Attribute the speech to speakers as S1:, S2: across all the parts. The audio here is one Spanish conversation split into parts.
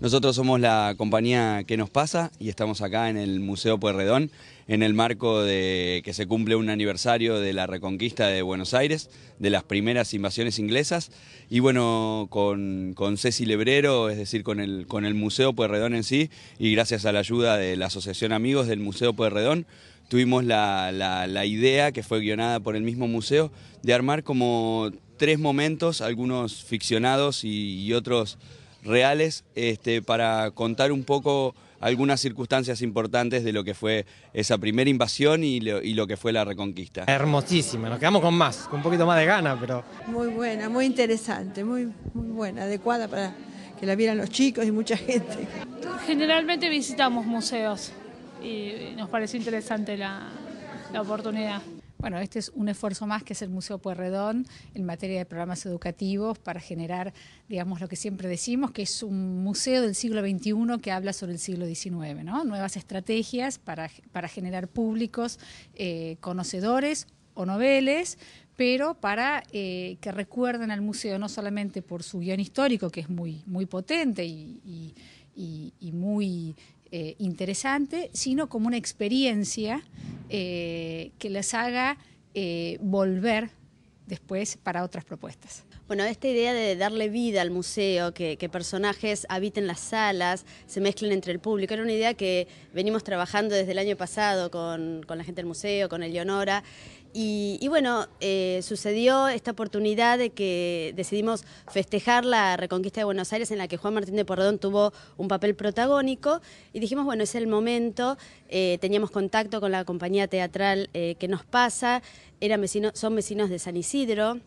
S1: Nosotros somos la compañía que nos pasa y estamos acá en el Museo Puerredón en el marco de que se cumple un aniversario de la reconquista de Buenos Aires, de las primeras invasiones inglesas y bueno, con, con Ceci Lebrero, es decir, con el, con el Museo Puerredón en sí y gracias a la ayuda de la Asociación Amigos del Museo Puerredón, tuvimos la, idea, que fue guionada por el mismo museo, de armar como tres momentos, algunos ficcionados y otros reales este, para contar un poco algunas circunstancias importantes de lo que fue esa primera invasión y lo, que fue la reconquista.
S2: Hermosísima, nos quedamos con más, con un poquito más de gana, pero...
S3: Muy buena, muy interesante, muy, buena, adecuada para que la vieran los chicos y mucha gente. Generalmente visitamos museos y nos pareció interesante la oportunidad. Bueno, este es un esfuerzo más que es el Museo Puerredón en materia de programas educativos para generar, digamos, lo que siempre decimos, que es un museo del siglo XXI que habla sobre el siglo XIX, ¿no? Nuevas estrategias para, generar públicos eh, conocedores o noveles, pero para eh, que recuerden al museo no solamente por su guión histórico, que es muy, muy potente y, muy eh, interesante, sino como una experiencia eh, que les haga eh, volver después para otras propuestas.
S2: Bueno, esta idea de darle vida al museo, que, personajes habiten las salas, se mezclen entre el público, era una idea que venimos trabajando desde el año pasado con, con la gente del museo, con Eleonora, y, bueno, eh, sucedió esta oportunidad de que decidimos festejar la reconquista de Buenos Aires en la que Juan Martín de Porredón tuvo un papel protagónico y dijimos, bueno, es el momento, eh, teníamos contacto con la compañía teatral eh, que nos pasa, eran son vecinos de San Isidro,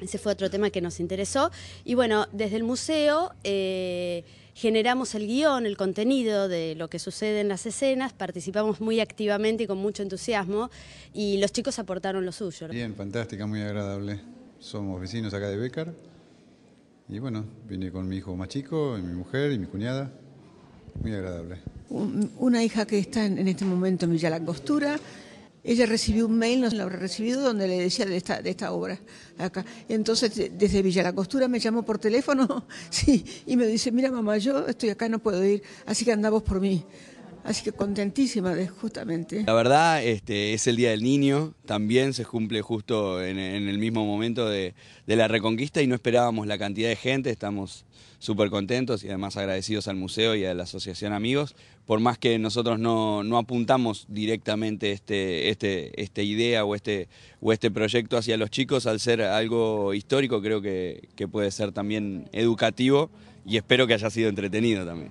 S2: ese fue otro tema que nos interesó y bueno, desde el museo generamos el guión, el contenido de lo que sucede en las escenas, participamos muy activamente y con mucho entusiasmo y los chicos aportaron lo suyo.
S3: Bien, fantástica, muy agradable. Somos vecinos acá de Becar y bueno, vine con mi hijo más chico, mi mujer y mi cuñada. Muy agradable. Una hija que está en este momento en Villa Langostura, ella recibió un mail, no lo habrá recibido, donde le decía de esta, de esta obra acá. Entonces, desde Villa La Costura me llamó por teléfono sí, y me dice, mira mamá, yo estoy acá, no puedo ir, así que andamos por mí. Así que contentísima justamente.
S1: La verdad, este, es el Día del Niño, también se cumple justo en, el mismo momento de, de, la Reconquista y no esperábamos la cantidad de gente, estamos súper contentos y además agradecidos al museo y a la Asociación Amigos por más que nosotros no, apuntamos directamente este, este, esta idea o este, o este proyecto hacia los chicos, al ser algo histórico creo que, puede ser también educativo y espero que haya sido entretenido también.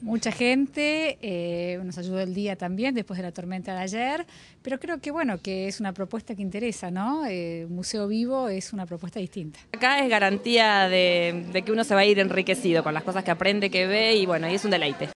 S3: Mucha gente, eh, nos ayudó el día también después de la tormenta de ayer, pero creo que bueno, que es una propuesta que interesa, ¿no? Eh, Museo Vivo es una propuesta distinta. Acá es garantía de, de que uno se va a ir enriquecido con las cosas que aprende, que ve y bueno, y es un deleite.